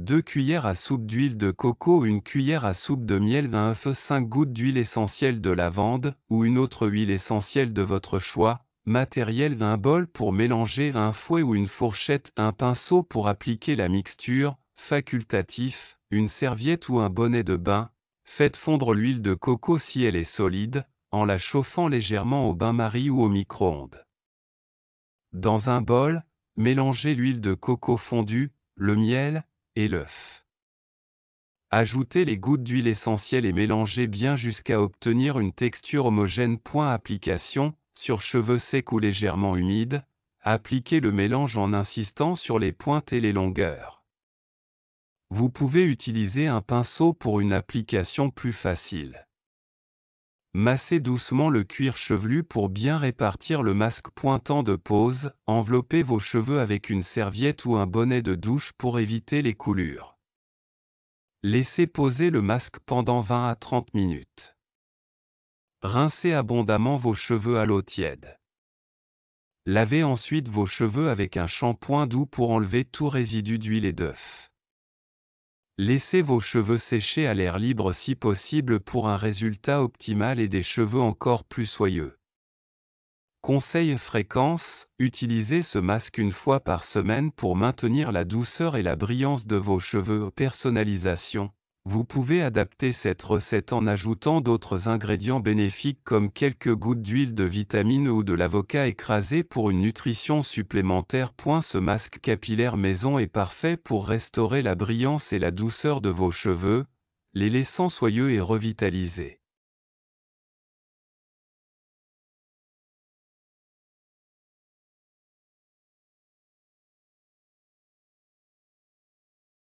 2 cuillères à soupe d'huile de coco, une cuillère à soupe de miel d'un feu, 5 gouttes d'huile essentielle de lavande ou une autre huile essentielle de votre choix, matériel d'un bol pour mélanger un fouet ou une fourchette, un pinceau pour appliquer la mixture, facultatif, une serviette ou un bonnet de bain, faites fondre l'huile de coco si elle est solide, en la chauffant légèrement au bain-marie ou au micro-ondes. Dans un bol, mélangez l'huile de coco fondue, le miel, et l'œuf. Ajoutez les gouttes d'huile essentielle et mélangez bien jusqu'à obtenir une texture homogène. Point application, sur cheveux secs ou légèrement humides, appliquez le mélange en insistant sur les pointes et les longueurs. Vous pouvez utiliser un pinceau pour une application plus facile. Massez doucement le cuir chevelu pour bien répartir le masque pointant de pose, enveloppez vos cheveux avec une serviette ou un bonnet de douche pour éviter les coulures. Laissez poser le masque pendant 20 à 30 minutes. Rincez abondamment vos cheveux à l'eau tiède. Lavez ensuite vos cheveux avec un shampoing doux pour enlever tout résidu d'huile et d'œuf. Laissez vos cheveux sécher à l'air libre si possible pour un résultat optimal et des cheveux encore plus soyeux. Conseil fréquence, utilisez ce masque une fois par semaine pour maintenir la douceur et la brillance de vos cheveux. Personnalisation. Vous pouvez adapter cette recette en ajoutant d'autres ingrédients bénéfiques comme quelques gouttes d'huile de vitamine ou de l'avocat écrasé pour une nutrition supplémentaire. Ce masque capillaire maison est parfait pour restaurer la brillance et la douceur de vos cheveux, les laissant soyeux et revitalisés.